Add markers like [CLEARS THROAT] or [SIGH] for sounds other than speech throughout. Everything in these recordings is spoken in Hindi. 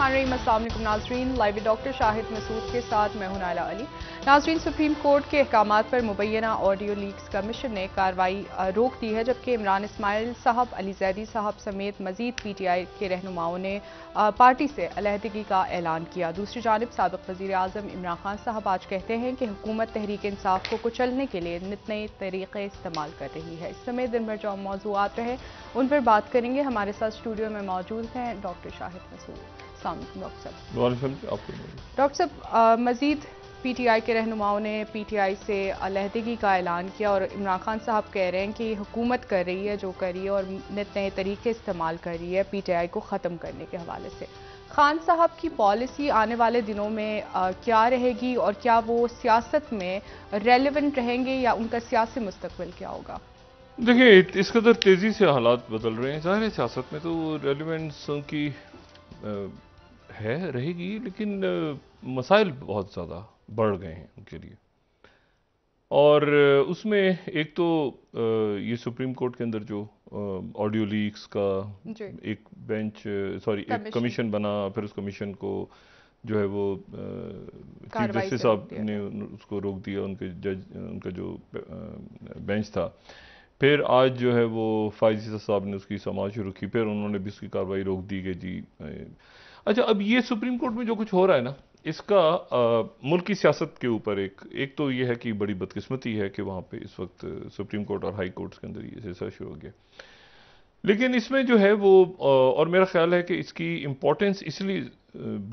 अस्सलाम नाजरीन लाइव डॉक्टर शाहिद मसूद के साथ मैं हूं अली नाजरीन सुप्रीम कोर्ट के अहकाम पर मुबैना ऑडियो लीक्स कमीशन ने कार्रवाई रोक दी है जबकि इमरान इसमाइल साहब अली जैदी साहब समेत मजीद पी टी आई के रहनुमाओं ने पार्टी से अलहदगी का ऐलान किया दूसरी जानब सबक वजी अजम इमरान खान साहब आज कहते हैं कि हुकूमत तहरीक इंसाफ को कुचलने के लिए नित नए तरीके इस्तेमाल कर रही है इस समय दिन भर जो मौजूद रहे उन पर बात करेंगे हमारे साथ स्टूडियो में मौजूद हैं डॉक्टर शाहिद मसूद डॉक्टर साहब डॉक्टर साहब मजीद आई के रहनुमाओं ने पी टी आई से अलहदगी का ऐलान किया और इमरान खान साहब कह रहे हैं कि हुकूमत कर रही है जो कर रही है और नित नए तरीके इस्तेमाल कर रही है पी टी आई को ख़त्म करने के हवाले से खान साहब की पॉलिसी आने वाले दिनों में आ, uh, क्या रहेगी और क्या वो सियासत में रेलिवेंट रहेंगे या उनका सियासी मुस्तबिल क्या होगा देखिए इस कदर तेज़ी से हालात बदल रहे हैं ज़ाहिर सियासत में तो रेलिवेंट्स की uh, है रहेगी लेकिन मसाइल बहुत ज़्यादा बढ़ गए हैं उनके लिए और उसमें एक तो ये सुप्रीम कोर्ट के अंदर जो ऑडियो लीक्स का एक बेंच सॉरी एक कमीशन बना फिर उस कमीशन को जो है वो चीफ जस्टिस साहब ने उसको रोक दिया उनके जज उनका जो बेंच था फिर आज जो है वो फाइजी साहब ने उसकी समाज शुरू की फिर उन्होंने भी उसकी कार्रवाई रोक दी कि जी अच्छा अब ये सुप्रीम कोर्ट में जो कुछ हो रहा है ना इसका मुल्क की सियासत के ऊपर एक एक तो ये है कि बड़ी बदकिस्मती है कि वहाँ पे इस वक्त सुप्रीम कोर्ट और हाई कोर्ट्स के अंदर ये सिलसिला शुरू हो गया लेकिन इसमें जो है वो और मेरा ख्याल है कि इसकी इम्पोर्टेंस इसलिए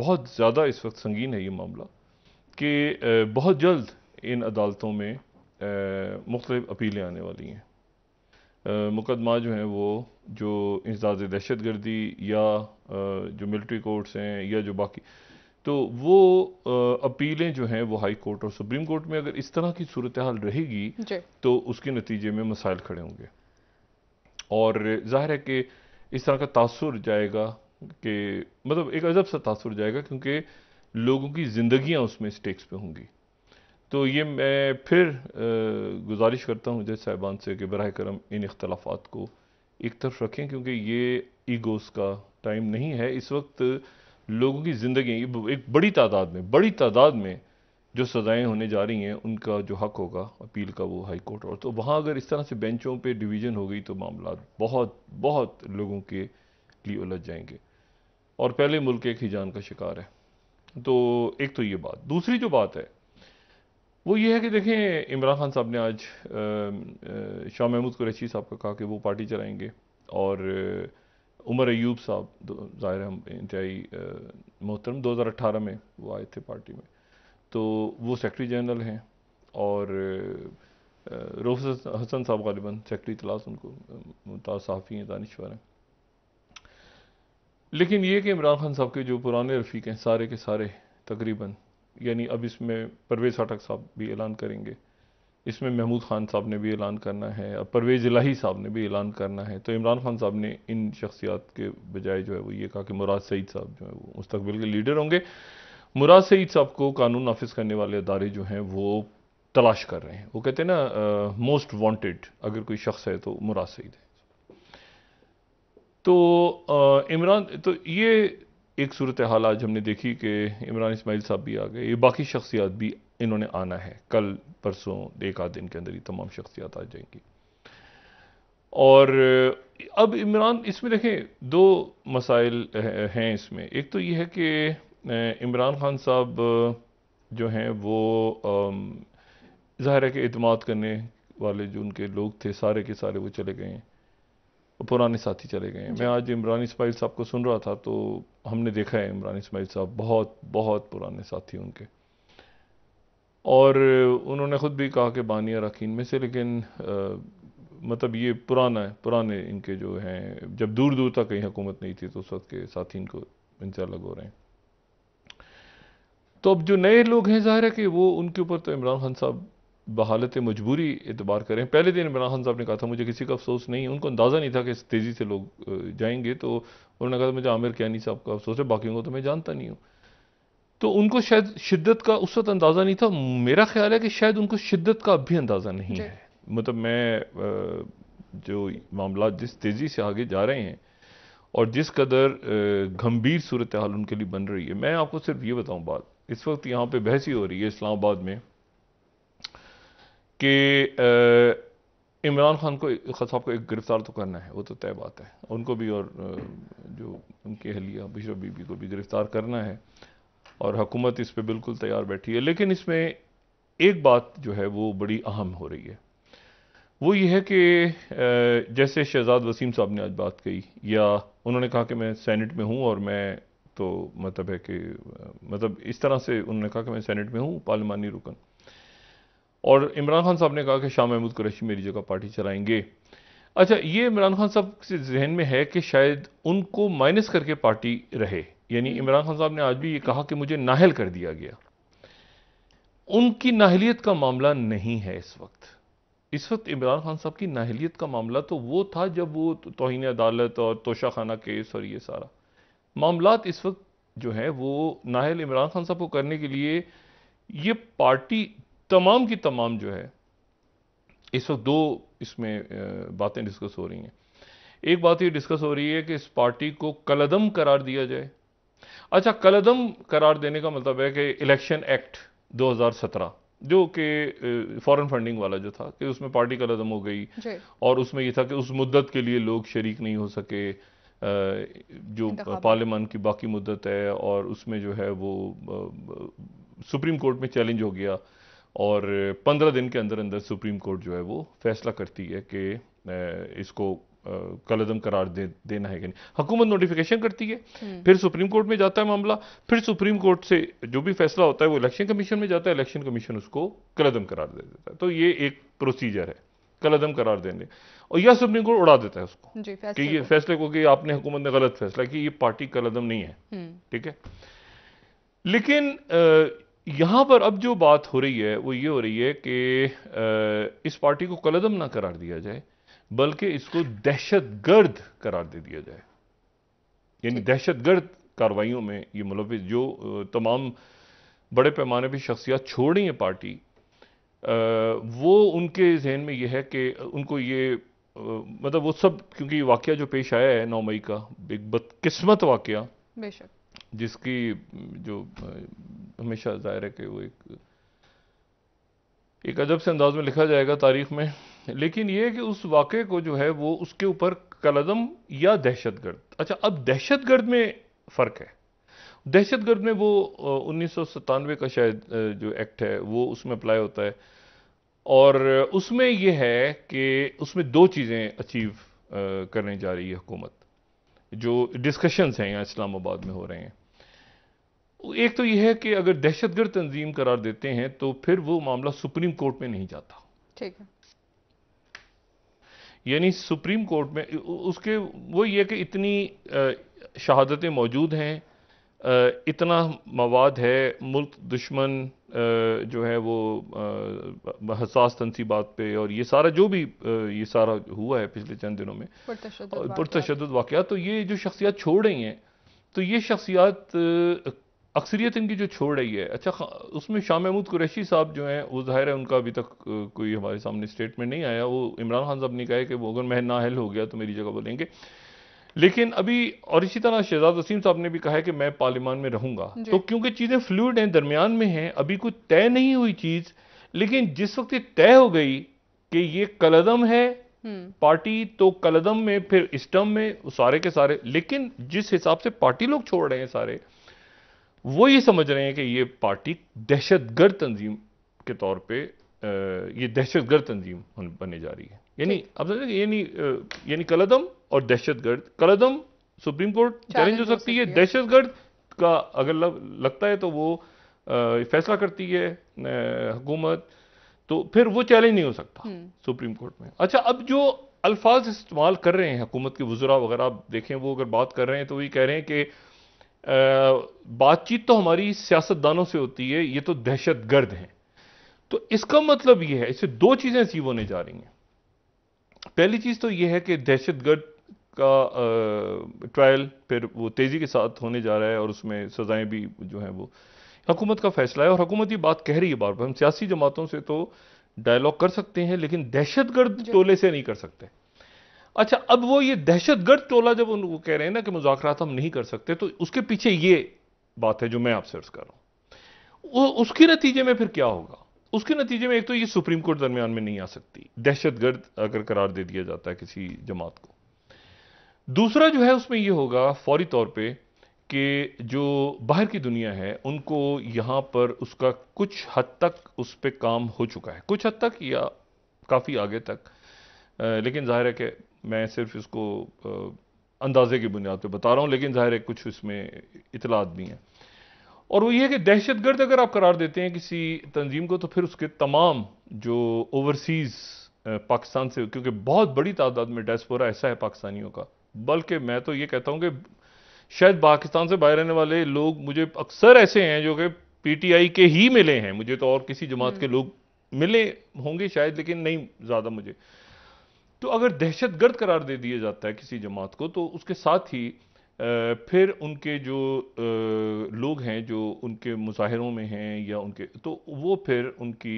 बहुत ज़्यादा इस वक्त संगीन है ये मामला कि बहुत जल्द इन अदालतों में मुख्तलिफ अपीलें आने वाली हैं मुकदमा जो हैं वो जो इजाज़ दहशत गर्दी या जो मिलिट्री कोर्ट्स हैं या जो बाकी तो वो अपीलें जो हैं वो हाई कोर्ट और सुप्रीम कोर्ट में अगर इस तरह की सूरत हाल रहेगी तो उसके नतीजे में मसाइल खड़े होंगे और जाहिर है कि इस तरह का तासर जाएगा कि मतलब एक अजब सा तासर जाएगा क्योंकि लोगों की ज़िंदगियाँ उसमें स्टेक्स पे होंगी तो ये मैं फिर गुजारिश करता हूँ जज साहिबान से कि बर करम इन इख्तलाफात को एक तरफ रखें क्योंकि ये ईगोस का टाइम नहीं है इस वक्त लोगों की ज़िंदगी एक बड़ी तादाद में बड़ी तादाद में जो सज़ाएँ होने जा रही हैं उनका जो हक होगा अपील का वो हाई कोर्ट और तो वहाँ अगर इस तरह से बेंचों पे डिवीज़न हो गई तो मामला बहुत बहुत लोगों के लिए उलझ जाएंगे और पहले मुल्क एक ही जान का शिकार है तो एक तो ये बात दूसरी जो बात है वो ये है कि देखें इमरान खान साहब ने आज शाह महमूद कुरैशी साहब का कहा कि वो पार्टी चलाएंगे और उमर एयूब साहब ज़ाहिर हम इंतहाई मोहतरम 2018 में वो आए थे पार्टी में तो वो सेक्रटरी जनरल हैं और रोफ हसन साहब गालिबा सेक्रटरी तलाश उनको मुमताज़ साफ़ी हैं दानश्वर हैं लेकिन ये कि इमरान खान साहब के जो पुराने रफ़ीक हैं सारे के सारे तकरीबन यानी अब इसमें परवेज़ हटक साहब भी ऐलान करेंगे इसमें महमूद खान साहब ने भी ऐलान करना है और परवेज़ इलाही साहब ने भी ऐलान करना है तो इमरान खान साहब ने इन शख्सियात के बजाय जो है वो ये कहा कि मुराद सईद साहब जो है वो मुस्तबिल के लीडर होंगे मुराद सईद साहब को कानून नाफिज करने वाले अदारे जो हैं वो तलाश कर रहे हैं वो कहते हैं ना मोस्ट वांटेड अगर कोई शख्स है तो मुराद सईद है तो इमरान तो ये एक सूरत हाल आज हमने देखी कि इमरान इसमाइल साहब भी आ गए ये बाकी शख्सियात भी इन्होंने आना है कल परसों एक आध दिन के अंदर ये तमाम शख्सियात आ जाएंगी और अब इमरान इसमें देखें दो मसाइल हैं इसमें एक तो ये है कि इमरान खान साहब जो हैं वो ज़ाहिर है कि अतमाद करने वाले जो उनके लोग थे सारे के सारे वो चले गए हैं और पुराने साथी चले गए मैं आज इमरान इसमाइल साहब को सुन रहा था तो हमने देखा है इमरान इसमाइल साहब बहुत बहुत पुराने साथी उनके और उन्होंने ख़ुद भी कहा कि बानी अरकान में से लेकिन आ, मतलब ये पुराना है पुराने इनके जो हैं जब दूर दूर तक कहीं हुकूमत नहीं थी तो उस वक्त के साथी इनको इनसे अलग हो रहे हैं तो अब जो नए लोग हैं ज़ाहिर है कि वो उनके ऊपर तो इमरान खान साहब बहालत मजबूरी एतबार करें पहले दिन इमरान खान साहब ने कहा था मुझे किसी का अफसोस नहीं उनको अंदाज़ा नहीं था कि इस तेज़ी से लोग जाएंगे तो उन्होंने कहा था मुझे आमिर कैनी साहब का अफसोस है बाकी को तो मैं जानता नहीं हूँ तो उनको शायद शिद्दत का उस वक्त अंदाज़ा नहीं था मेरा ख्याल है कि शायद उनको शिद्दत का अब भी अंदाज़ा नहीं है मतलब मैं जो मामला जिस तेज़ी से आगे जा रहे हैं और जिस कदर गंभीर सूरत हाल उनके लिए बन रही है मैं आपको सिर्फ ये बताऊँ बात इस वक्त यहाँ पर बहस ही हो रही है इस्लामाबाद में कि इमरान खान को खत साहब को एक गिरफ्तार तो करना है वो तो तय बात है उनको भी और जो उनकी अहलिया बिशर बीबी को भी गिरफ्तार करना है और हुकूमत इस पर बिल्कुल तैयार बैठी है लेकिन इसमें एक बात जो है वो बड़ी अहम हो रही है वो ये है कि जैसे शहजाद वसीम साहब ने आज बात कही या उन्होंने कहा कि मैं सैनेट में हूँ और मैं तो मतलब है कि मतलब इस तरह से उन्होंने कहा कि मैं सैनेट में हूँ पार्लिमानी रुकन और इमरान खान साहब ने कहा कि शाह महमूद कुरैशी मेरी जगह पार्टी चलाएंगे अच्छा ये इमरान खान साहब के जहन में है कि शायद उनको माइनस करके पार्टी रहे यानी हम्म। इमरान खान साहब ने आज भी ये कहा कि मुझे नाहल कर दिया गया उनकी नाहलीत का मामला नहीं है इस वक्त इस वक्त इमरान खान साहब की नाहलीत का मामला तो वो था जब वो तोहन अदालत और तोशा खाना केस और ये सारा मामला इस वक्त जो है वो नाहल इमरान खान साहब को करने के लिए ये पार्टी तमाम की तमाम जो है इस वक्त दो इसमें बातें डिस्कस हो रही हैं एक बात ये डिस्कस हो रही है कि इस पार्टी को कलदम करार दिया जाए अच्छा कलदम करार देने का मतलब है कि इलेक्शन एक्ट 2017 जो कि फॉरेन फंडिंग वाला जो था कि उसमें पार्टी कलदम हो गई और उसमें ये था कि उस मुद्दत के लिए लोग शरीक नहीं हो सके जो पार्लियामान की बाकी मुद्दत है और उसमें जो है वो सुप्रीम कोर्ट में चैलेंज हो गया और पंद्रह दिन के अंदर अंदर सुप्रीम कोर्ट जो है वो फैसला करती है कि इसको कलदम करार दे देना है कि नहीं हुकूमत नोटिफिकेशन करती है हम्म। फिर सुप्रीम कोर्ट में जाता है मामला फिर सुप्रीम कोर्ट से जो भी फैसला होता है वो इलेक्शन कमीशन में जाता है इलेक्शन कमीशन उसको कलदम करार दे देता है तो ये एक प्रोसीजर है कलदम करार देने और यह सुप्रीम कोर्ट उड़ा देता है उसको कि ये फैसले को कि आपने हुकूमत ने गलत फैसला कि ये पार्टी कलदम नहीं है हम्म। ठीक है लेकिन यहाँ पर अब जो बात हो रही है वो ये हो रही है कि इस पार्टी को कलदम ना करार दिया जाए बल्कि इसको दहशतगर्द करार दे दिया जाए यानी दहशतगर्द कार्रवाइयों में ये मुलविस जो तमाम बड़े पैमाने पर शख्सियात छोड़ रही हैं पार्टी वो उनके जहन में यह है कि उनको ये मतलब वो सब क्योंकि वाक्य जो पेश आया है नौ मई का एक बदकिस्मत वाक्य बेशक जिसकी जो हमेशा ज़ाहिर है कि वो एक एक अजब से अंदाज में लिखा जाएगा तारीख में लेकिन ये कि उस वाक़े को जो है वो उसके ऊपर कलदम या दहशत गर्द अच्छा अब दहशत गर्द में फ़र्क है दहशत गर्द में वो उन्नीस सौ सतानवे का शायद जो एक्ट है वो उसमें अप्लाई होता है और उसमें यह है कि उसमें दो चीज़ें अचीव करने जा रही है हुकूमत जो डिस्कशंस हैं यहाँ इस्लामाबाद में हो रहे हैं एक तो यह है कि अगर दहशतगर्द तंजीम करार देते हैं तो फिर वो मामला सुप्रीम कोर्ट में नहीं जाता ठीक है यानी सुप्रीम कोर्ट में उसके वो ये कि इतनी शहादतें मौजूद हैं इतना मवाद है मुल्क दुश्मन जो है वो हसास तनसीबात पे और ये सारा जो भी ये सारा हुआ है पिछले चंद दिनों में पुरतशद वाक़ तो ये जो शख्सियात छोड़ रही हैं तो ये शख्सियात अक्सरियत इनकी जो छोड़ रही है अच्छा उसमें शाह महमूद कुरैशी साहब जो हैं वो ज़ाहिर है उनका अभी तक कोई हमारे सामने स्टेटमेंट नहीं आया वो इमरान खान साहब ने कहा कि वो अगर मैं नाहल हो गया तो मेरी जगह बोलेंगे लेकिन अभी और इसी तरह शहजाद वसीम साहब ने भी कहा है कि मैं पार्लियामान में रहूंगा तो क्योंकि चीज़ें फ्लूड हैं दरमियान में हैं अभी कुछ तय नहीं हुई चीज़ लेकिन जिस वक्त तय हो गई कि ये कलदम है हम्म। पार्टी तो कलदम में फिर स्टम में सारे के सारे लेकिन जिस हिसाब से पार्टी लोग छोड़ रहे हैं सारे वो ये समझ रहे हैं कि ये पार्टी दहशतगर्द तंजीम के तौर पे ये दहशतगर्द तंजीम बने जा रही है यानी अब समझ यानी यानी कलदम और दहशतगर्द कलदम सुप्रीम कोर्ट चैलेंज हो सकती है दहशतगर्द का अगर लगता है तो वो फैसला करती है हुकूमत तो फिर वो चैलेंज नहीं हो सकता हम्म। सुप्रीम कोर्ट में अच्छा अब जो अल्फाज इस्तेमाल कर रहे हैं हुकूमत के वजरा वगैरह आप देखें वो अगर बात कर रहे हैं तो ये कह रहे हैं कि बातचीत तो हमारी सियासतदानों से होती है ये तो दहशतगर्द हैं तो इसका मतलब ये है इससे दो चीज़ें ऐसी होने जा रही हैं पहली चीज़ तो ये है कि दहशतगर्द का ट्रायल फिर वो तेज़ी के साथ होने जा रहा है और उसमें सज़ाएं भी जो हैं वो हुकूमत का फैसला है और हुकूमत ये बात कह रही है बार बार हम सियासी जमातों से तो डायलॉग कर सकते हैं लेकिन दहशतगर्द टोले से नहीं कर सकते अच्छा अब वो ये दहशतगर्द टोला जब वो कह रहे हैं ना कि मुजाकरात हम नहीं कर सकते तो उसके पीछे ये बात है जो मैं आपसे अर्ज कर रहा हूँ उसके नतीजे में फिर क्या होगा उसके नतीजे में एक तो ये सुप्रीम कोर्ट दरमियान में नहीं आ सकती दहशतगर्द अगर करार दे दिया जाता है किसी जमात को दूसरा जो है उसमें ये होगा फौरी तौर पे कि जो बाहर की दुनिया है उनको यहाँ पर उसका कुछ हद तक उस पर काम हो चुका है कुछ हद तक या काफ़ी आगे तक लेकिन ज़ाहिर है कि मैं सिर्फ इसको अंदाजे की बुनियाद पे बता रहा हूँ लेकिन ज़ाहिर है कुछ इसमें इतलात भी हैं और वो ये कि दहशत गर्द अगर आप करार देते हैं किसी तंजीम को तो फिर उसके तमाम जो ओवरसीज़ पाकिस्तान से क्योंकि बहुत बड़ी तादाद में डेस्पोरा ऐसा है पाकिस्तानियों का बल्कि मैं तो ये कहता हूँ कि शायद पाकिस्तान से बाहर रहने वाले लोग मुझे अक्सर ऐसे हैं जो कि पीटीआई के ही मिले हैं मुझे तो और किसी जमात के हम्म। लोग मिले होंगे शायद लेकिन नहीं ज़्यादा मुझे तो अगर दहशत गर्द करार दे दिया जाता है किसी जमात को तो उसके साथ ही फिर उनके जो लोग हैं जो उनके मुजाहरों में हैं या उनके तो वो फिर उनकी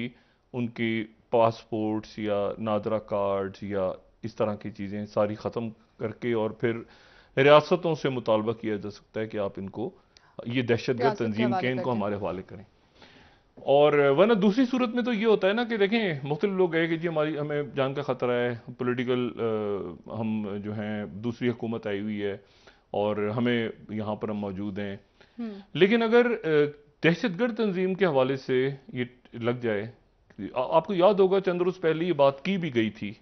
उनकी पासपोर्ट्स या नादरा कार्ड्स या इस तरह की चीज़ें सारी ख़त्म करके और फिर रियासतों से मुतालबा किया जा सकता है कि आप इनको ये दहशतगर्द तंजीम के इनको हमारे हवाले करें और वरना दूसरी सूरत में तो ये होता है ना कि देखें मुख्तु लोग गए कि जी हमारी हमें जान का ख़तरा है पोलिटिकल हम जो हैं दूसरी हुकूमत आई हुई है और हमें यहाँ पर हम मौजूद हैं हम्म। लेकिन अगर दहशतगर्द तंजीम के हवाले से ये लग जाए आपको याद होगा चंद रोज़ पहले ये बात की भी गई थी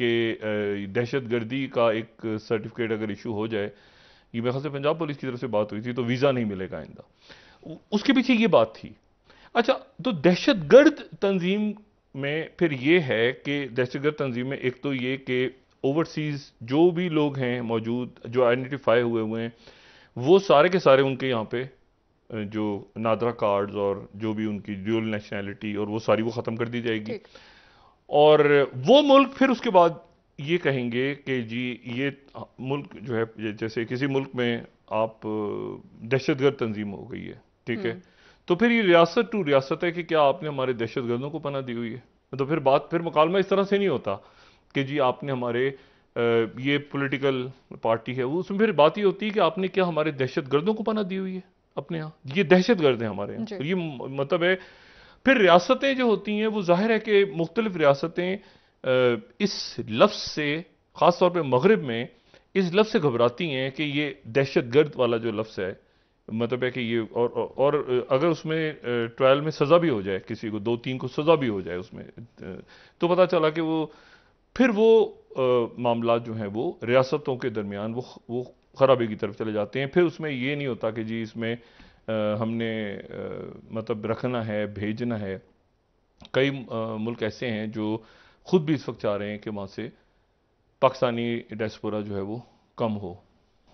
कि दहशत गर्दी का एक सर्टिफिकेट अगर इशू हो जाए ये मेरे ख्याल से पंजाब पुलिस की तरफ से बात हुई थी तो वीज़ा नहीं मिलेगा आइंदा उसके पीछे ये बात थी अच्छा तो दहशत गर्द तंजीम में फिर ये है कि दहशत गर्द तंजीम में एक तो ये कि ओवरसीज़ जो भी लोग हैं मौजूद जो आइडेंटिफाई हुए हुए हैं वो सारे के सारे उनके यहाँ पे जो नादरा कार्ड्स और जो भी उनकी ड्यूल नेशनैलिटी और वो सारी वो ख़त्म कर दी जाएगी और वो मुल्क फिर उसके बाद ये कहेंगे कि जी ये मुल्क जो है जैसे किसी मुल्क में आप दहशतगर्द तंजीम हो गई है ठीक है हम्म। तो फिर ये रियासत टू रियासत है कि क्या आपने हमारे दहशतगर्दों को पना दी हुई है तो फिर बात फिर मुकालमा इस तरह से नहीं होता कि जी आपने हमारे ये पॉलिटिकल पार्टी है वो उसमें फिर बात ये होती है कि आपने क्या हमारे दहशतगर्दों को पना दी हुई है अपने यहाँ ये दहशतगर्द हैं हमारे यहाँ तो ये मतलब है फिर रियासतें जो होती हैं वो जाहिर है कि मुख्तलिफ रियासतें इस लफ्ज़ से ख़ास तौर पर मगरब में इस लफ्ज़ से घबराती हैं कि ये दहशत गर्द वाला जो लफ्ज़ है मतलब है कि ये और और अगर उसमें ट्रायल में सज़ा भी हो जाए किसी को दो तीन को सज़ा भी हो जाए उसमें तो पता चला कि वो फिर वो मामला जो हैं वो रियासतों के दरमियान वो वो खराबी की तरफ चले जाते हैं फिर उसमें ये नहीं होता कि जी इसमें हमने मतलब रखना है भेजना है कई मुल्क ऐसे हैं जो ख़ुद भी इस वक्त चाह रहे हैं कि वहाँ से पाकिस्तानी डेस्पोरा जो है वो कम हो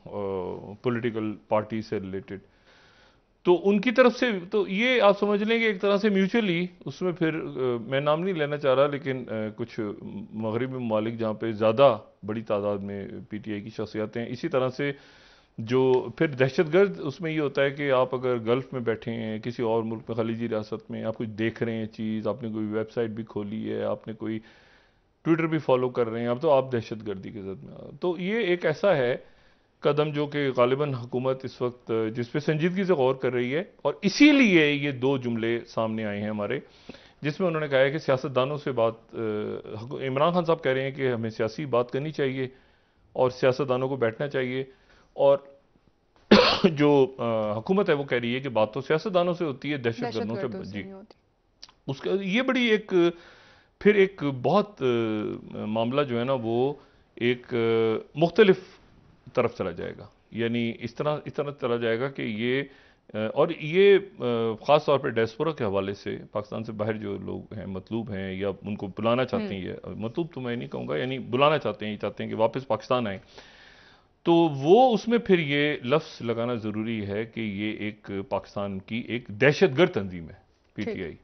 पॉलिटिकल पार्टी से रिलेटेड तो उनकी तरफ से तो ये आप समझ लें कि एक तरह से म्यूचुअली उसमें फिर मैं नाम नहीं लेना चाह रहा लेकिन कुछ मगरबी ममालिक जहाँ पर ज़्यादा बड़ी तादाद में पी टी आई की शख्सियातें इसी तरह से जो फिर दहशत गर्द उसमें ये होता है कि आप अगर गल्फ़ में बैठे हैं किसी और मुल्क में खलीजी रियासत में आप कुछ देख रहे हैं चीज़ आपने कोई वेबसाइट भी खोली है आपने कोई ट्विटर भी फॉलो कर रहे हैं अब तो आप दहशत गर्दी के जद में तो ये एक ऐसा है कदम जो कि गालिबा हुकूमत इस वक्त जिस पर संजीदगी से गौर कर रही है और इसीलिए ये दो जुमले सामने आए हैं हमारे जिसमें उन्होंने कहा है कि सियासतदानों से बात इमरान खान साहब कह रहे हैं कि हमें सियासी बात करनी चाहिए और सियासतदानों को बैठना चाहिए और [COUGHS] जो हुकूमत है वो कह रही है कि बात तो सियासतदानों से होती है दहशत गर्दों से जी उसका ये बड़ी एक फिर एक बहुत मामला जो है ना वो एक मुख्तलिफ तरफ चला जाएगा यानी इस तरह इस तरह चला जाएगा कि ये और ये ख़ास तौर पर डेस्पोरा के हवाले से पाकिस्तान से बाहर जो लोग हैं मतलूब हैं या उनको बुलाना चाहते हम्म। हैं ये मतलूब तो मैं नहीं कहूँगा यानी बुलाना चाहते हैं ये चाहते हैं कि वापस पाकिस्तान आएँ तो वो उसमें फिर ये लफ्स लगाना ज़रूरी है कि ये एक पाकिस्तान की एक दहशतगर्द तंजीम है पीटीआई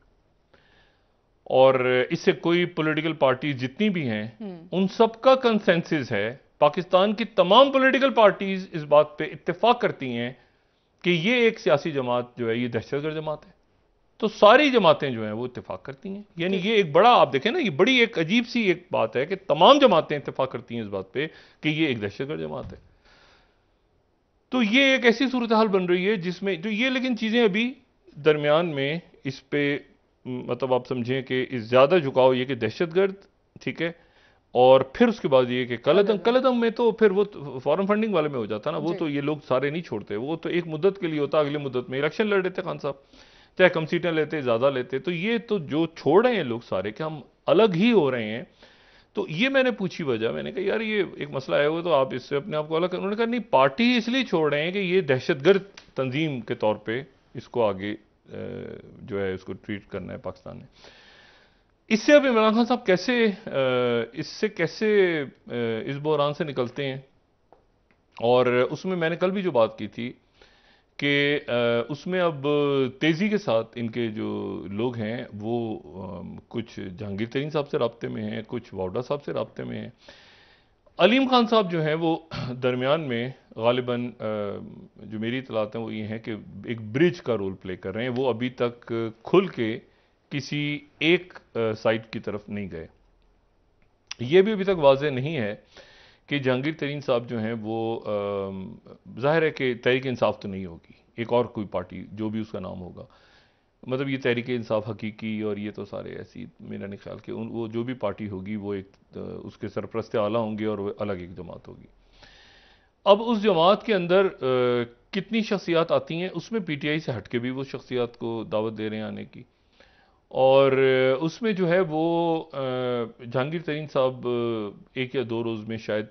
और इससे कोई पॉलिटिकल पार्टीज जितनी भी हैं हम्म। उन सबका कंसेंसिस है पाकिस्तान की तमाम पॉलिटिकल पार्टीज इस बात पे इत्तेफाक करती हैं कि ये एक सियासी जमात जो है ये दहशतगर्द जमात है तो सारी जमातें जो हैं वो इतफाक करती हैं यानी ये एक बड़ा आप देखें ना ये बड़ी एक अजीब सी एक बात है कि तमाम जमातें इतफाक करती हैं इस बात पे कि ये एक दहशतगर्द जमात है तो ये एक ऐसी सूरत हाल बन रही है जिसमें तो ये लेकिन चीज़ें अभी दरमियान में इस पर मतलब आप समझें कि इस ज़्यादा झुकाव ये कि दहशत गर्द ठीक है और फिर उसके बाद ये कि कलदम कलदम में तो फिर वो तो फॉरन फंडिंग वाले में हो जाता ना वो तो ये लोग सारे नहीं छोड़ते वो तो एक मुद्दत के लिए होता अगली मुद्दत में इलेक्शन लड़ रहे थे खान साहब चाहे कम सीटें लेते ज़्यादा लेते तो ये तो जो छोड़ रहे हैं लोग सारे कि हम अलग ही हो रहे हैं तो ये मैंने पूछी वजह मैंने कहा यार ये एक मसला आया हुआ तो आप इससे अपने आप को अलग उन्होंने कहा नहीं पार्टी इसलिए छोड़ रहे हैं कि ये दहशतगर्द तंजीम के तौर पर इसको आगे जो है इसको ट्रीट करना है पाकिस्तान ने इससे अब इमरान खान साहब कैसे इससे कैसे इस बहरान से निकलते हैं और उसमें मैंने कल भी जो बात की थी कि उसमें अब तेज़ी के साथ इनके जो लोग हैं वो कुछ जहांगीर तरीन साहब से रबते में हैं कुछ वाउडा साहब से रबते में हैं अलीम खान साहब जो हैं वो [CLEARS THROAT] दरमियान में गालिबा जो मेरी इतलात हैं वो ये हैं कि एक ब्रिज का रोल प्ले कर रहे हैं वो अभी तक खुल के किसी एक साइड की तरफ नहीं गए ये भी अभी तक वाज नहीं है कि जहांगीर तरीन साहब जो हैं वो जाहिर है कि तहरीक इंसाफ तो नहीं होगी एक और कोई पार्टी जो भी उसका नाम होगा मतलब ये तहरीक इंसाफ हकीकी और ये तो सारे ऐसी मेरा नहीं ख्याल कि उन वो जो भी पार्टी होगी वो एक उसके सरप्रस्त आला होंगे और वो अलग एक जमात होगी अब उस जमात के अंदर आ, कितनी शख्सियात आती हैं उसमें पीटीआई से हटके भी वो शख्सियात को दावत दे रहे हैं आने की और उसमें जो है वो जहांगीर तरीन साहब एक या दो रोज़ में शायद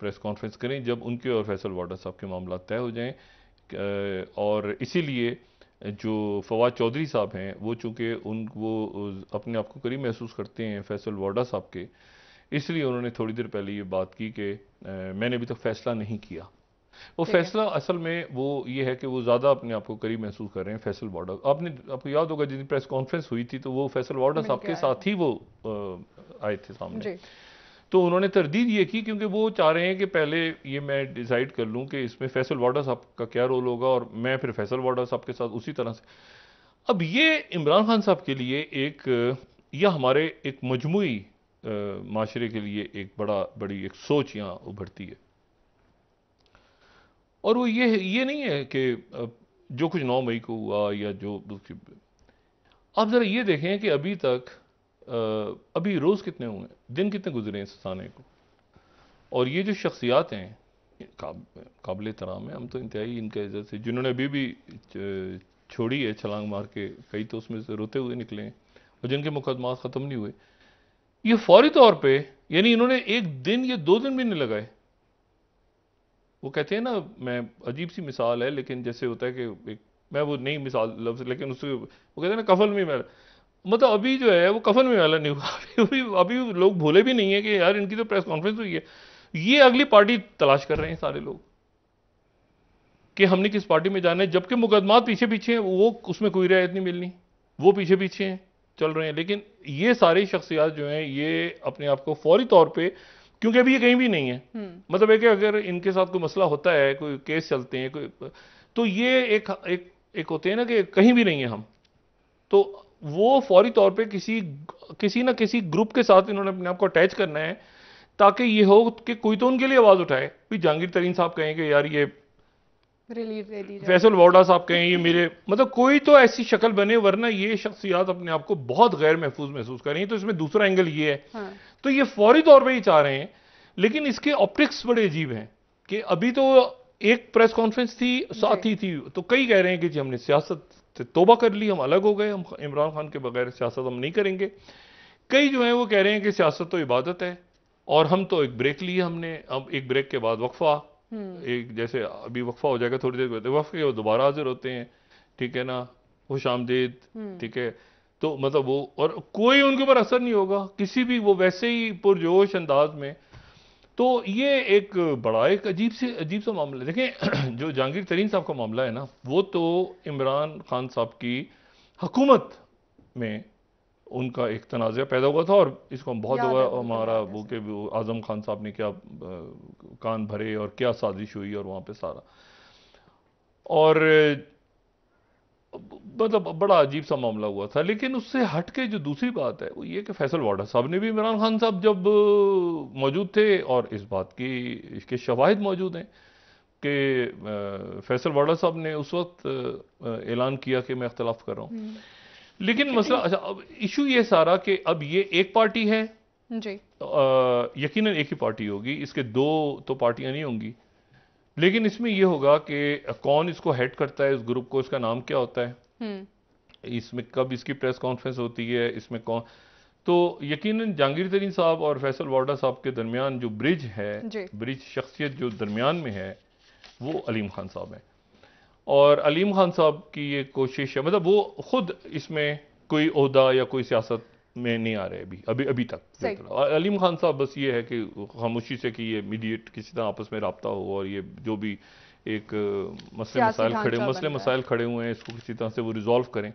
प्रेस कॉन्फ्रेंस करें जब उनके और फैसल वाडा साहब के मामला तय हो जाएं और इसीलिए जो फवाद चौधरी साहब हैं वो चूँकि उन वो अपने आप को करीब महसूस करते हैं फैसल वाडा साहब के इसलिए उन्होंने थोड़ी देर पहले ये बात की कि मैंने अभी तक तो फैसला नहीं किया वो फैसला असल में वो ये है कि वो ज़्यादा अपने आप को करीब महसूस कर रहे हैं फैसल वार्डस आपने आपको याद होगा जितनी प्रेस कॉन्फ्रेंस हुई थी तो वो फैसल साहब आपके साथ ही वो आए थे सामने तो उन्होंने तरदीद ये की क्योंकि वो चाह रहे हैं कि पहले ये मैं डिसाइड कर लूँ कि इसमें फैसल साहब का क्या रोल होगा और मैं फिर फैसल साहब के साथ उसी तरह से अब ये इमरान खान साहब के लिए एक या हमारे एक मजमू माशरे के लिए एक बड़ा बड़ी एक सोच यहाँ उभरती है और वो ये ये नहीं है कि जो कुछ नौ मई को हुआ या जो आप ज़रा ये देखें कि अभी तक अभी रोज़ कितने हुए हैं दिन कितने गुजरे हैं इस थाने को और ये जो शख्सियात हैं काबिल तराम है हम तो इंतहाई इनके इज्जत से जिन्होंने अभी भी छोड़ी है छलांग मार के कई तो उसमें से रोते हुए निकले हैं और जिनके मुकदमा ख़त्म नहीं हुए ये फौरी तौर पर यानी इन्होंने एक दिन या दो दिन भी नहीं लगाए वो कहते हैं ना मैं अजीब सी मिसाल है लेकिन जैसे होता है कि एक मैं वो नहीं मिसाल लफ्ज़ लेकिन उस वो कहते हैं ना कफल में मेला मतलब अभी जो है वो कफन में वाला नहीं हुआ [LAUGHS] अभी अभी, अभी लोग भोले भी नहीं है कि यार इनकी तो प्रेस कॉन्फ्रेंस हुई है ये अगली पार्टी तलाश कर रहे हैं सारे लोग कि हमने किस पार्टी में जाना है जबकि मुकदमा पीछे पीछे हैं वो उसमें कोई रियायत नहीं मिलनी वो पीछे पीछे हैं चल रहे हैं लेकिन ये सारी शख्सियात जो हैं ये अपने आप को फौरी तौर पर क्योंकि अभी ये कहीं भी नहीं है हम्म। मतलब है कि अगर इनके साथ कोई मसला होता है कोई केस चलते हैं कोई तो ये एक एक एक होते हैं ना कि कहीं भी नहीं है हम तो वो फौरी तौर पे किसी किसी ना किसी ग्रुप के साथ इन्होंने अपने आप को अटैच करना है ताकि ये हो कि कोई तो उनके लिए आवाज़ उठाए भी जहांगीर तरीन साहब कहें कि यार ये रिलीफ दे दी फैसल वाडा साहब कहें ये मेरे मतलब कोई तो ऐसी शक्ल बने वरना ये शख्सियात अपने आप को बहुत गैर महफूज महसूस कर रही है तो इसमें दूसरा एंगल ये है हाँ। तो ये फौरी तौर पर ही चाह रहे हैं लेकिन इसके ऑप्टिक्स बड़े अजीब हैं कि अभी तो एक प्रेस कॉन्फ्रेंस थी साथ ही थी तो कई कह रहे हैं कि जी हमने सियासत से तोबा कर ली हम अलग हो गए हम इमरान खान के बगैर सियासत हम नहीं करेंगे कई जो हैं वो कह रहे हैं कि सियासत तो इबादत है और हम तो एक ब्रेक लिए हमने अब एक ब्रेक के बाद वक्फा हम्म। एक जैसे अभी वक्फा हो जाएगा थोड़ी देर बाद तो वक्फे के दोबारा हाजिर होते हैं ठीक है ना खुश आमदेद हम्म। ठीक है तो मतलब वो और कोई उनके ऊपर असर नहीं होगा किसी भी वो वैसे ही पुरजोश अंदाज में तो ये एक बड़ा एक अजीब से अजीब सा मामला है देखें [CLEARS THROAT] जो जहांगीर तरीन साहब का मामला है ना वो तो इमरान खान साहब की हकूमत में उनका एक तनाज़ा पैदा हुआ था और इसको हम बहुत हुआ हमारा वो कि आज़म खान साहब ने क्या कान भरे और क्या साजिश हुई और वहाँ पे सारा और मतलब बड़ा अजीब सा मामला हुआ था लेकिन उससे हट के जो दूसरी बात है वो ये कि फैसल वाडा साहब ने भी इमरान खान साहब जब मौजूद थे और इस बात की इसके शवाहद मौजूद हैं कि फैसल वाडा साहब ने उस वक्त ऐलान किया कि मैं अख्तलाफ कर रहा हूँ हम्म। लेकिन मसला अच्छा अब इशू ये सारा कि अब ये एक पार्टी है जी यकीनन एक ही पार्टी होगी इसके दो तो पार्टियां नहीं होंगी लेकिन इसमें ये होगा कि कौन इसको हेड करता है इस ग्रुप को इसका नाम क्या होता है हम्म। इसमें कब इसकी प्रेस कॉन्फ्रेंस होती है इसमें कौन तो यकीनन जहांगीर तरीन साहब और फैसल वाडा साहब के दरमियान जो ब्रिज है ब्रिज शख्सियत जो दरमियान में है वो अलीम खान साहब हैं और अलीम खान साहब की ये कोशिश है मतलब वो खुद इसमें कोई अहदा या कोई सियासत में नहीं आ रहे अभी अभी अभी तक अलीम खान साहब बस ये है कि खामोशी से कि ये मीडिएट किसी तरह आपस में रबता हो और ये जो भी एक मसले मसाइल खड़े मसले मसाइल खड़े हुए हैं इसको किसी तरह से वो रिजॉल्व करें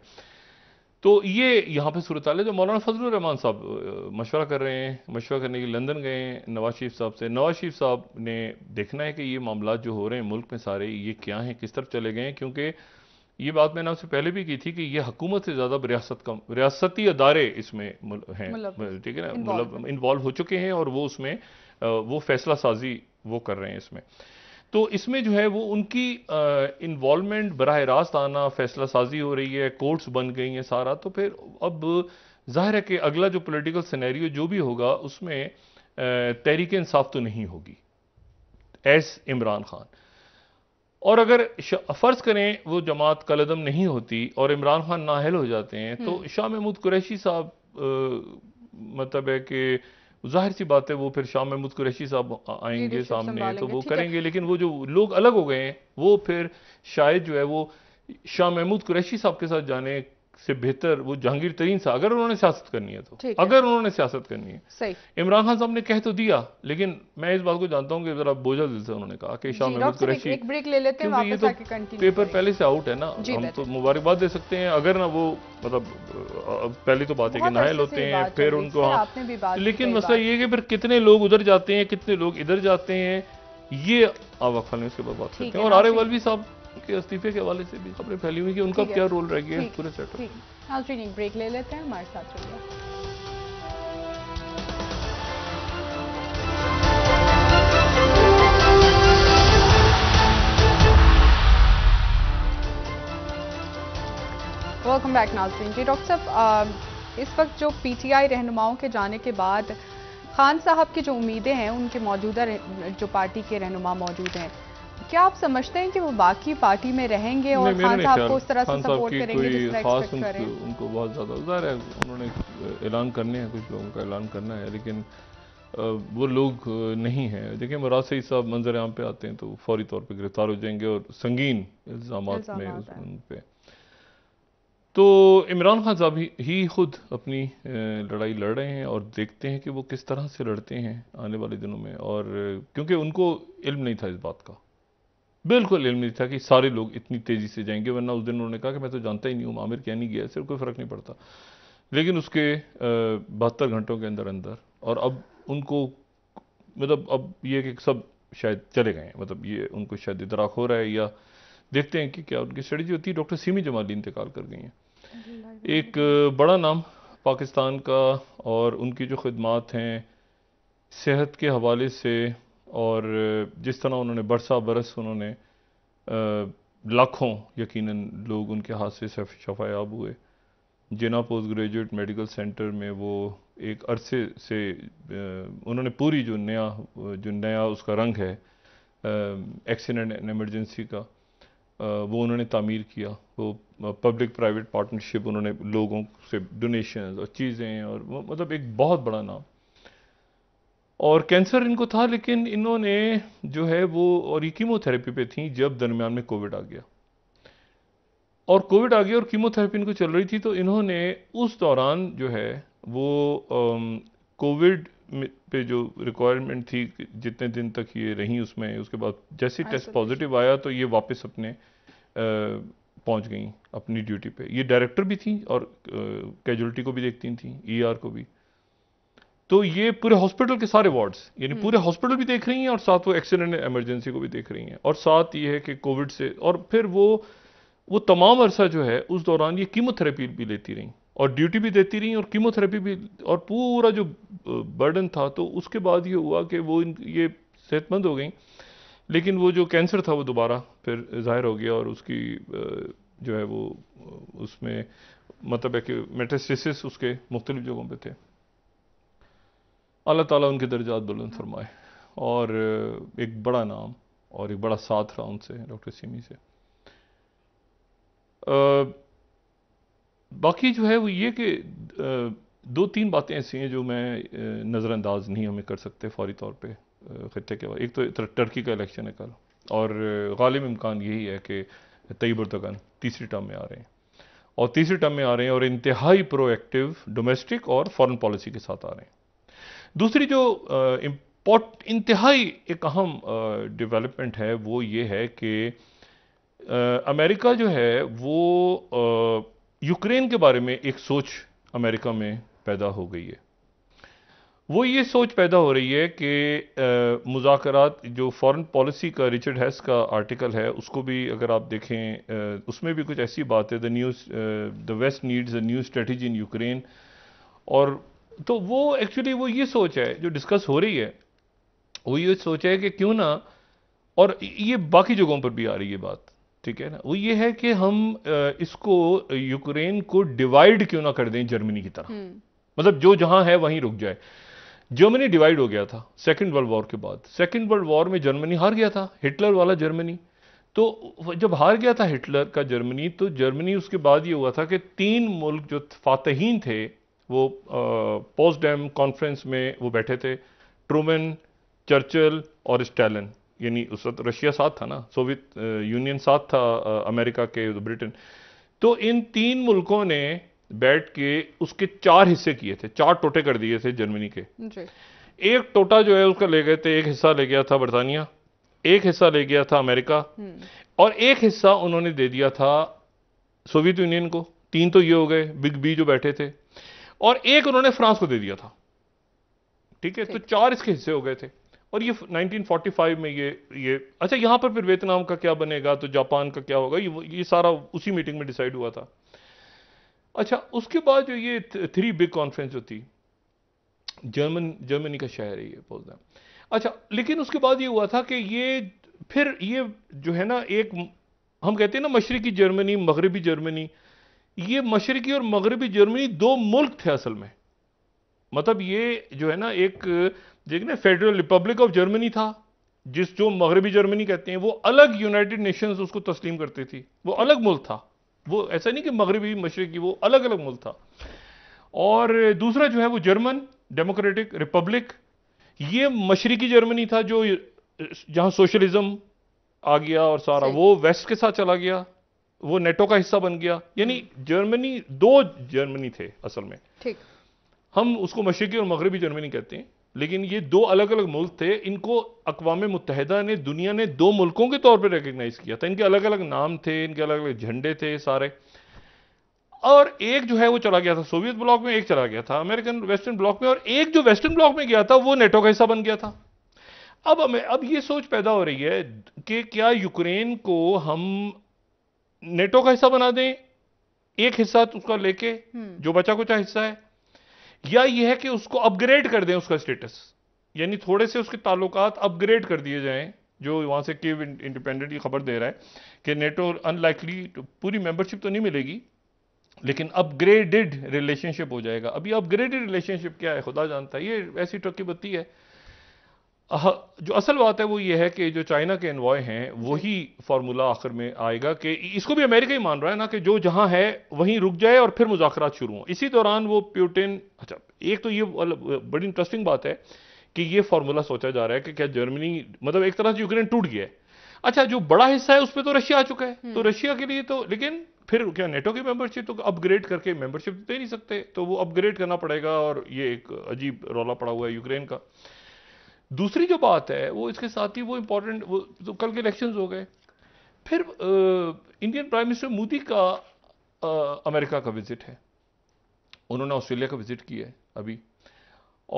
तो ये यहाँ पे सूरत आल है जो मौलाना फजल रहमान साहब मशवरा कर रहे हैं मशवरा करने के लंदन गए हैं नवाज शरीफ साहब से नवाज शरीफ साहब ने देखना है कि ये मामला जो हो रहे हैं मुल्क में सारे ये क्या हैं किस तरफ चले गए हैं क्योंकि ये बात मैंने आपसे पहले भी की थी कि ये हुकूमत से ज़्यादा रियासत का रियासती अदारे इसमें हैं ठीक है ना मतलब इन्वॉल्व हो चुके हैं और वो उसमें वो फैसला साजी वो कर रहे हैं इसमें तो इसमें जो है वो उनकी इन्वॉलमेंट बरह रास्त आना फैसला साजी हो रही है कोर्ट्स बन गई हैं सारा तो फिर अब जाहिर है कि अगला जो पोलिटिकल सिनेरियो जो भी होगा उसमें तहरीक इंसाफ तो नहीं होगी एस इमरान खान और अगर फ़र्ज़ करें वो जमात कलदम नहीं होती और इमरान खान नाहल हो जाते हैं तो हम्म। शाह महमूद कुरैशी साहब मतलब है कि जाहिर सी बात है वो फिर शाम महमूद कुरैशी साहब आएंगे सामने तो वो करेंगे लेकिन वो जो लोग अलग हो गए हैं वो फिर शायद जो है वो शाह महमूद कुरैशी साहब के साथ जाने से बेहतर वो जहांगीर तरीन सा अगर उन्होंने सियासत करनी है तो अगर उन्होंने सियासत करनी है इमरान खान साहब ने कह तो दिया लेकिन मैं इस बात को जानता हूँ कि जरा बोझा दिल से उन्होंने कहा कि शाह महमूद कुरैशी एक ब्रेक ले लेते हैं ये तो पेपर पहले से आउट है ना हम तो मुबारकबाद दे सकते हैं अगर ना वो मतलब पहली तो बात है कि नायल होते हैं फिर उनको हाँ लेकिन मसला ये है कि फिर कितने लोग उधर जाते हैं कितने लोग इधर जाते हैं ये आप वक्फा उसके के बाद बात करते हैं और आर भी साहब के इस्तीफे के हवाले से भी खबरें फैली हुई कि उनका क्या रोल रह गया पूरे सेट में ब्रेक ले लेते हैं हमारे साथ चलिए वेलकम बैक नाजरीन जी डॉक्टर साहब इस वक्त जो पीटीआई रहनुमाओं के जाने के बाद खान साहब की जो उम्मीदें हैं उनके मौजूदा जो पार्टी के रहनुमा मौजूद हैं क्या आप समझते हैं कि वो बाकी पार्टी में रहेंगे और खान साहब को उस तरह से सपोर्ट करेंगे खास उनको बहुत ज़्यादा उधर है उन्होंने ऐलान करने हैं कुछ लोगों का ऐलान करना है लेकिन वो लोग नहीं हैं देखिए मुराद सही साहब मंजर आम पे आते हैं तो फौरी तौर पे गिरफ्तार हो जाएंगे और संगीन इल्ज़ाम में उन पर तो इमरान खान साहब ही खुद अपनी लड़ाई लड़ रहे हैं और देखते हैं कि वो किस तरह से लड़ते हैं आने वाले दिनों में और क्योंकि उनको इल्म नहीं था इस बात का बिल्कुल इल्म नहीं था कि सारे लोग इतनी तेज़ी से जाएंगे वरना उस दिन उन्होंने कहा कि मैं तो जानता ही नहीं हूँ आमिर क्या नहीं गया सिर्फ कोई फ़र्क नहीं पड़ता लेकिन उसके बहत्तर घंटों के अंदर अंदर और अब उनको मतलब अब ये कि सब शायद चले गए मतलब ये उनको शायद इतराक हो रहा है या देखते हैं कि क्या उनकी स्ट्रेटी होती है डॉक्टर सीमी जमाली इंतकाल कर गई हैं एक बड़ा नाम पाकिस्तान का और उनकी जो खदमात हैं सेहत के हवाले से और जिस तरह उन्होंने बरसा बरस उन्होंने लाखों यकीनन लोग उनके हाथ से शफायाब हुए Jinnah post graduate medical centre में वो एक अरसे से उन्होंने पूरी जो नया जो नया उसका रंग है एक्सीडेंट एंड एमरजेंसी का वो उन्होंने तामीर किया वो पब्लिक प्राइवेट पार्टनरशिप उन्होंने लोगों से डोनेशन और चीज़ें और मतलब एक बहुत बड़ा नाम और कैंसर इनको था लेकिन इन्होंने जो है वो और ये कीमोथेरेपी पे थी जब दरमियान में कोविड आ गया और कोविड आ गया और कीमोथेरेपी इनको चल रही थी तो इन्होंने उस दौरान जो है वो कोविड पे जो रिक्वायरमेंट थी जितने दिन तक ये रही उसमें उसके बाद जैसे टेस्ट पॉजिटिव आया तो ये वापस अपने आ, पहुंच गई अपनी ड्यूटी पे ये डायरेक्टर भी थी और कैजुअलिटी को भी देखती थी ईआर e को भी तो ये पूरे हॉस्पिटल के सारे वार्ड्स यानी हम्म। पूरे हॉस्पिटल भी देख रही हैं और साथ वो एक्सीडेंट एमरजेंसी को भी देख रही हैं और साथ ये है कि कोविड से और फिर वो वो तमाम अरसा जो है उस दौरान ये कीमोथेरेपी भी लेती रहीं और ड्यूटी भी देती रहीं और कीमोथेरेपी भी और पूरा जो बर्डन था तो उसके बाद ये हुआ कि वो इन ये सेहतमंद हो गई लेकिन वो जो कैंसर था वो दोबारा फिर ज़ाहिर हो गया और उसकी जो है वो उसमें मतलब है कि मेटेस्टिस उसके मुख्तलिफ जगहों पर थे अल्लाह ताला उनके दर्जात बुलंद फरमाए और एक बड़ा नाम और एक बड़ा साथ रहा उनसे डॉक्टर सिमी से आ, बाकी जो है वो ये कि दो तीन बातें ऐसी हैं जो मैं नज़रअंदाज नहीं हमें कर सकते फौरी तौर पे खत्े के बाद एक तो टर्की का इलेक्शन है कल और गालिब इम्कान यही है कि तयब उर्तगन तीसरी टर्म में आ रहे हैं और तीसरी टर्म में आ रहे हैं और इंतहाई प्रोएक्टिव डोमेस्टिक और फॉरेन पॉलिसी के साथ आ रहे हैं दूसरी जो इम्पोर्ट इंतहाई एक अहम डेवलपमेंट है वो ये है कि अमेरिका जो है वो यूक्रेन के बारे में एक सोच अमेरिका में पैदा हो गई है वो ये सोच पैदा हो रही है कि मुजाकरात जो फॉरेन पॉलिसी का रिचर्ड हैस का आर्टिकल है उसको भी अगर आप देखें आ, उसमें भी कुछ ऐसी बात है the news the West needs a new strategy in Ukraine और तो वो एक्चुअली वो ये सोच है जो डिस्कस हो रही है वो ये सोच है कि क्यों ना और ये बाकी जगहों पर भी आ रही है बात ठीक है ना वो ये है कि हम इसको यूक्रेन को डिवाइड क्यों ना कर दें जर्मनी की तरह हम्म। मतलब जो जहां है वहीं रुक जाए जर्मनी डिवाइड हो गया था सेकेंड वर्ल्ड वॉर के बाद सेकेंड वर्ल्ड वॉर में जर्मनी हार गया था हिटलर वाला जर्मनी तो जब हार गया था हिटलर का जर्मनी तो जर्मनी उसके बाद ये हुआ था कि तीन मुल्क जो फातहीन थे वो पोस्ट डैम कॉन्फ्रेंस में वो बैठे थे ट्रूमैन चर्चिल और स्टैलिन यानी उस वक्त रशिया साथ था ना सोवियत यूनियन साथ था अमेरिका के ब्रिटेन तो इन तीन मुल्कों ने बैठ के उसके चार हिस्से किए थे चार टोटे कर दिए थे जर्मनी के एक टोटा जो है उसका ले गए थे एक हिस्सा ले गया था बर्तानिया एक हिस्सा ले गया था अमेरिका हम्म। और एक हिस्सा उन्होंने दे दिया था सोवियत यूनियन को तीन तो ये हो गए बिग बी जो बैठे थे और एक उन्होंने फ्रांस को दे दिया था ठीक है तो चार इसके हिस्से हो गए थे और ये 1945 में ये ये अच्छा यहां पर फिर वियतनाम का क्या बनेगा तो जापान का क्या होगा ये ये सारा उसी मीटिंग में डिसाइड हुआ था अच्छा उसके बाद जो ये थ्री बिग कॉन्फ्रेंस जो थी जर्मन जर्मनी का शहर है ये हैं अच्छा लेकिन उसके बाद ये हुआ था कि ये फिर ये जो है ना एक हम कहते हैं ना मशरकी जर्मनी मगरबी जर्मनी ये मशरकी और मगरबी जर्मनी दो मुल्क थे असल में मतलब ये जो है ना एक देखने फेडरल रिपब्लिक ऑफ जर्मनी था जिस जो मगरबी जर्मनी कहते हैं वो अलग यूनाइटेड नेशंस उसको तस्लीम करती थी वो अलग मुल्क था वो ऐसा नहीं कि मगरबी मशरकी वो अलग अलग मुल्क था और दूसरा जो है वो जर्मन डेमोक्रेटिक रिपब्लिक ये मशरकी जर्मनी था जो जहाँ सोशलिज्म आ गया और सारा वो वेस्ट के साथ चला गया वो नेटो का हिस्सा बन गया यानी जर्मनी दो जर्मनी थे असल में ठीक हम उसको मशरकी और मगरबी जर्मनी कहते हैं लेकिन ये दो अलग अलग मुल्क थे इनको अकवा मुतहदा ने दुनिया ने दो मुल्कों के तौर पर रिकगनाइज किया था इनके अलग अलग नाम थे इनके अलग अलग झंडे थे सारे और एक जो है वो चला गया था सोवियत ब्लॉक में एक चला गया था अमेरिकन वेस्टर्न ब्लॉक में और एक जो वेस्टर्न ब्लॉक में गया था वो नेटो का हिस्सा बन गया था अब अब ये सोच पैदा हो रही है कि क्या यूक्रेन को हम नेटो का हिस्सा बना दें एक हिस्सा उसका लेके हम्म। जो बचा कुचा हिस्सा है या यह है कि उसको अपग्रेड कर दें उसका स्टेटस यानी थोड़े से उसके ताल्लुक अपग्रेड कर दिए जाएं जो वहां से केव इंडिपेंडेंट ये खबर दे रहा है कि नेटो अनलाइकली तो पूरी मेंबरशिप तो नहीं मिलेगी लेकिन अपग्रेडेड रिलेशनशिप हो जाएगा अभी अपग्रेडेड रिलेशनशिप क्या है खुदा जानता है ये ऐसी टक्की बत्ती है जो असल बात है वो ये है कि जो चाइना के इन्वॉय हैं वही फार्मूला आखिर में आएगा कि इसको भी अमेरिका ही मान रहा है ना कि जो जहां है वहीं रुक जाए और फिर मुजाकर शुरू हों इसी दौरान वो प्यूटिन अच्छा एक तो ये बड़ी इंटरेस्टिंग बात है कि ये फार्मूला सोचा जा रहा है कि क्या जर्मनी मतलब एक तरह से यूक्रेन टूट गया है अच्छा जो बड़ा हिस्सा है उस पर तो रशिया आ चुका है तो रशिया हम्म। के लिए तो लेकिन फिर क्या नेटो की मेंबरशिप तो अपग्रेड करके मेंबरशिप दे नहीं सकते तो वो अपग्रेड करना पड़ेगा और ये एक अजीब रौला पड़ा हुआ है यूक्रेन का दूसरी जो बात है वो इसके साथ ही वो इम्पोर्टेंट वो तो कल के इलेक्शन हो गए फिर आ, इंडियन प्राइम मिनिस्टर मोदी का आ, अमेरिका का विजिट है उन्होंने ऑस्ट्रेलिया का विजिट किया है अभी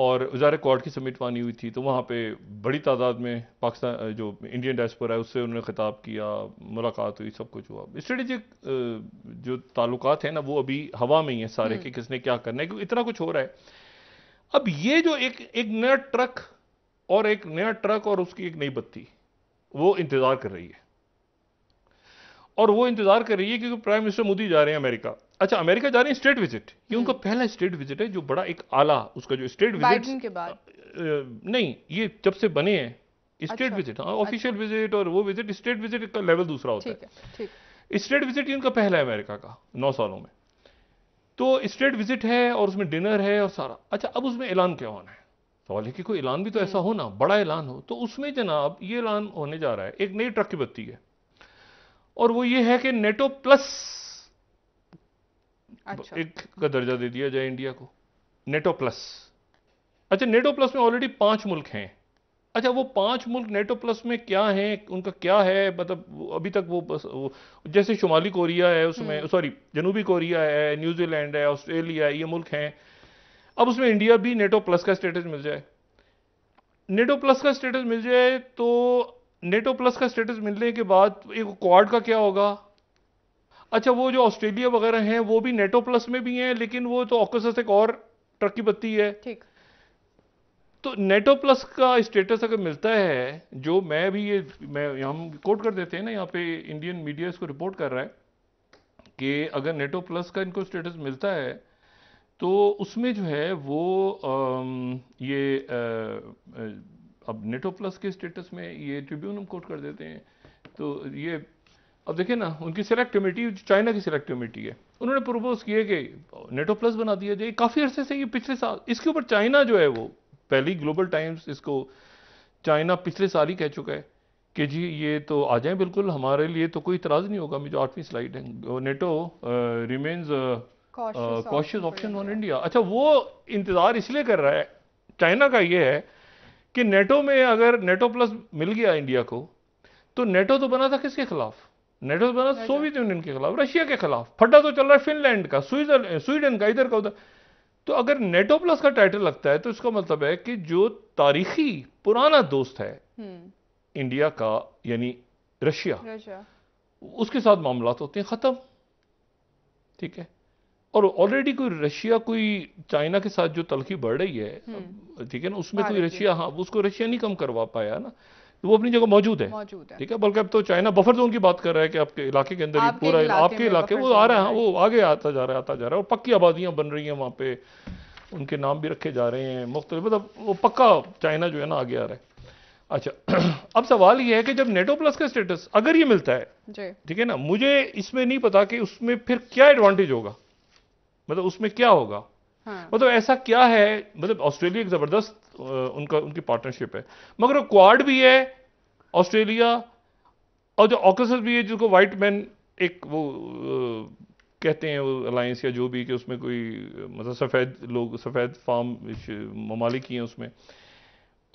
और वजार कॉर्ड की समिट वानी हुई थी तो वहाँ पे बड़ी तादाद में पाकिस्तान जो इंडियन डायस्पोरा है उससे उन्होंने खिताब किया मुलाकात हुई सब कुछ हुआ स्ट्रेटेजिक जो ताल्लुक हैं ना वो अभी हवा में ही है सारे हम्म। कि किसने क्या करना है क्योंकि इतना कुछ हो रहा है अब ये जो एक एक नया ट्रक और एक नया ट्रक और उसकी एक नई बत्ती वो इंतज़ार कर रही है और वो इंतज़ार कर रही है क्योंकि प्राइम मिनिस्टर मोदी जा रहे हैं अमेरिका अच्छा अमेरिका जा रहे हैं स्टेट विजिट ये उनका हम्म। पहला स्टेट विजिट है जो बड़ा एक आला उसका जो स्टेट विजिट के बाद नहीं ये जब से बने हैं स्टेट अच्छा। विजिट हाँ ऑफिशियल विजिट अच्छा। और वो विजिट स्टेट विजिट का लेवल दूसरा होता है, है स्टेट विजिट इनका पहला है अमेरिका का नौ सालों में तो स्टेट विजिट है और उसमें डिनर है और सारा अच्छा अब उसमें ऐलान क्या होना है सवाल तो है कि कोई ऐलान भी तो हम्म। ऐसा हो ना बड़ा ऐलान हो तो उसमें जनाब ये ऐलान होने जा रहा है एक नई ट्रक की बत्ती है और वो ये है कि नेटो प्लस अच्छा। एक का दर्जा दे दिया जाए इंडिया को नेटो प्लस अच्छा नेटो प्लस में ऑलरेडी पांच मुल्क हैं अच्छा वो पांच मुल्क नेटो प्लस में क्या हैं उनका क्या है मतलब अभी तक वो बस वो, जैसे शुमाली कोरिया है उसमें सॉरी हम्म। जनूबी कोरिया है न्यूजीलैंड है ऑस्ट्रेलिया है ये मुल्क हैं अब उसमें इंडिया भी नेटो प्लस का स्टेटस मिल जाए नेटो प्लस का स्टेटस मिल जाए तो नेटो प्लस का स्टेटस मिलने के बाद एक क्वाड का क्या होगा अच्छा वो जो ऑस्ट्रेलिया वगैरह हैं वो भी नेटो प्लस में भी हैं लेकिन वो तो ऑकस एक और ट्रक बत्ती है ठीक तो नेटो प्लस का स्टेटस अगर मिलता है जो मैं भी ये मैं हम कोट कर देते हैं ना यहाँ पे इंडियन मीडिया इसको रिपोर्ट कर रहा है कि अगर नेटो प्लस का इनको स्टेटस मिलता है तो उसमें जो है वो ये अब नेटो प्लस के स्टेटस में ये ट्रिब्यून हम कोट कर देते हैं तो ये अब देखिए ना उनकी सेलेक्ट कमेटी चाइना की सिलेक्ट कमेटी है उन्होंने प्रपोज किए कि नेटो प्लस बना दिया जाए काफ़ी अरसे से ये पिछले साल इसके ऊपर चाइना जो है वो पहली ग्लोबल टाइम्स इसको चाइना पिछले साल ही कह चुका है कि जी ये तो आ जाए बिल्कुल हमारे लिए तो कोई इतराज़ नहीं होगा मेरी जो आठवीं स्लाइड है NATO remains cautious option on India अच्छा वो इंतज़ार इसलिए कर रहा है चाइना का ये है कि नेटो में अगर नेटो प्लस मिल गया इंडिया को तो नेटो तो बना था किसके खिलाफ नेटो तो बना सोवियत यूनियन के खिलाफ रशिया के खिलाफ फड्डा तो चल रहा है फिनलैंड का स्वीडन का इधर का उधर तो अगर नेटो प्लस का टाइटल लगता है तो इसका मतलब है कि जो तारीखी पुराना दोस्त है हम्म। इंडिया का यानी रशिया उसके साथ मामला होते हैं ख़त्म ठीक है और ऑलरेडी कोई रशिया कोई चाइना के साथ जो तलखी बढ़ रही है हम्म। ठीक है ना उसमें कोई रशिया हाँ उसको रशिया नहीं कम करवा पाया ना तो वो अपनी जगह मौजूद है ठीक है बल्कि अब तो चाइना बफर जोन की बात कर रहा है कि आपके इलाके के अंदर पूरा आपके इलाके वो आ रहा है वो आगे आता जा रहा है आता जा रहा है और पक्की आबादियां बन रही हैं वहाँ पे उनके नाम भी रखे जा रहे हैं मुख्तलिफ मतलब वो पक्का चाइना जो है ना आगे आ रहा है अच्छा [CLEARS THROAT] अब सवाल ये है कि जब नेटो प्लस का स्टेटस अगर ये मिलता है ठीक है ना मुझे इसमें नहीं पता कि उसमें फिर क्या एडवांटेज होगा मतलब उसमें क्या होगा हाँ। मतलब ऐसा क्या है मतलब ऑस्ट्रेलिया एक ज़बरदस्त उनका उनकी पार्टनरशिप है मगर क्वाड भी है ऑस्ट्रेलिया और जो ऑकस भी है जिसको व्हाइट मैन एक वो कहते हैं वो अलायंस या जो भी कि उसमें कोई मतलब सफ़ेद लोग सफ़ेद फार्म ममालिक हैं उसमें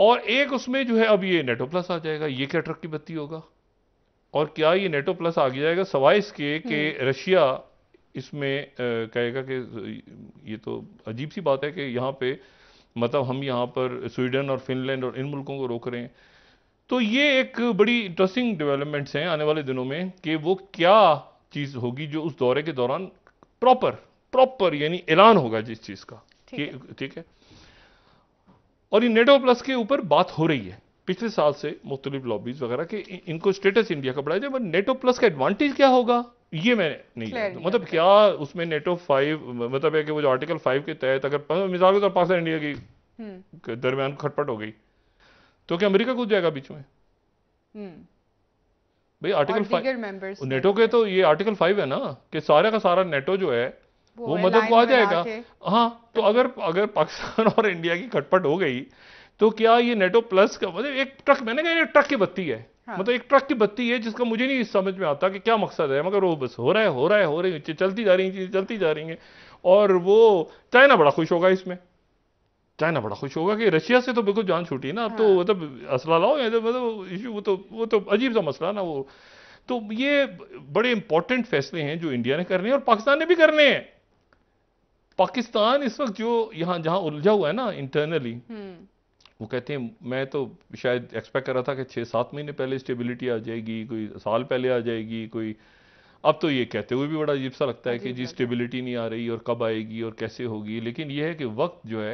और एक उसमें जो है अब ये नेटो प्लस आ जाएगा ये क्या ट्रक की बत्ती होगा और क्या ये नेटो प्लस आ जाएगा सवाइस के कि हम्म। रशिया इसमें कहेगा कि ये तो अजीब सी बात है कि यहाँ पे मतलब हम यहाँ पर स्वीडन और फिनलैंड और इन मुल्कों को रोक रहे हैं तो ये एक बड़ी इंटरेस्टिंग डेवलपमेंट्स हैं आने वाले दिनों में कि वो क्या चीज़ होगी जो उस दौरे के दौरान प्रॉपर प्रॉपर यानी ऐलान होगा जिस चीज़ का ठीक है और ये नेटो प्लस के ऊपर बात हो रही है पिछले साल से मुख्तलिफ लॉबीज वगैरह के इनको स्टेटस इंडिया का बढ़ाया जाए बट नेटो प्लस का एडवांटेज क्या होगा ये मैंने नहीं मतलब क्या उसमें नेटो फाइव मतलब है कि वो जो आर्टिकल फाइव के तहत अगर मिसाल के तौर पाकिस्तान इंडिया की हम्म। दरमियान खटपट हो गई तो क्या अमेरिका कूद जाएगा बीच में हम्म। भाई आर्टिकल फाइव नेटो के तो ये आर्टिकल फाइव है ना कि सारा का सारा नेटो जो है वो, वो मदद को आ जाएगा हाँ तो अगर अगर पाकिस्तान और इंडिया की खटपट हो गई तो क्या ये नेटो प्लस का मतलब एक ट्रक मैंने कहा ट्रक की बत्ती है हाँ। मतलब एक ट्रक की बत्ती है जिसका मुझे नहीं समझ में आता कि क्या मकसद है मगर वो बस हो रहा है हो रहा है हो रही है चलती जा रही चीज़ें चलती जा रही हैं और वो चाइना बड़ा खुश होगा इसमें चाइना बड़ा खुश होगा कि रशिया से तो बिल्कुल जान छूटी ना अब तो हाँ। मतलब असला लाओ मतलब इशू वो तो वो तो अजीब सा मसला ना वो तो ये बड़े इंपॉर्टेंट फैसले हैं जो इंडिया ने करने हैं और पाकिस्तान ने भी करने हैं पाकिस्तान इस वक्त जो यहां जहां उलझा हुआ है ना इंटरनली वो कहते हैं मैं तो शायद एक्सपेक्ट कर रहा था कि छः सात महीने पहले स्टेबिलिटी आ जाएगी कोई साल पहले आ जाएगी कोई अब तो ये कहते हुए भी बड़ा अजीब सा लगता है कि जी स्टेबिलिटी नहीं आ रही और कब आएगी और कैसे होगी लेकिन यह है कि वक्त जो है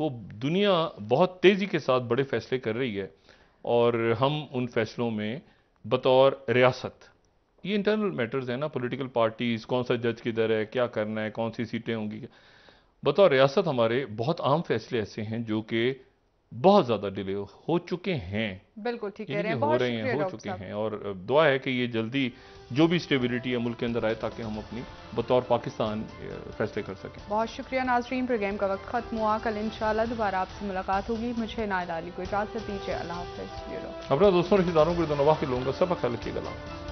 वो दुनिया बहुत तेज़ी के साथ बड़े फैसले कर रही है और हम उन फैसलों में बतौर रियासत ये इंटरनल मैटर्स हैं ना पॉलिटिकल पार्टीज़ कौन सा जज किधर है क्या करना है कौन सी सीटें होंगी बतौर रियासत हमारे बहुत आम फैसले ऐसे हैं जो कि बहुत ज़्यादा डिले हो चुके हैं बिल्कुल ठीक है हो रहे हैं हो चुके हैं और दुआ है कि ये जल्दी जो भी स्टेबिलिटी है मुल्क के अंदर आए ताकि हम अपनी बतौर पाकिस्तान फैसले कर सकें बहुत शुक्रिया नाजरीन प्रोग्राम का वक्त ख़त्म हुआ कल शाला दोबारा आपसे मुलाकात होगी मुझे नायद को इजाज़त दीजिए अल्लाह हाफिज़ अपना दोस्तों रिश्तेदारों को दोनों के लोगों का सबक हल्के गला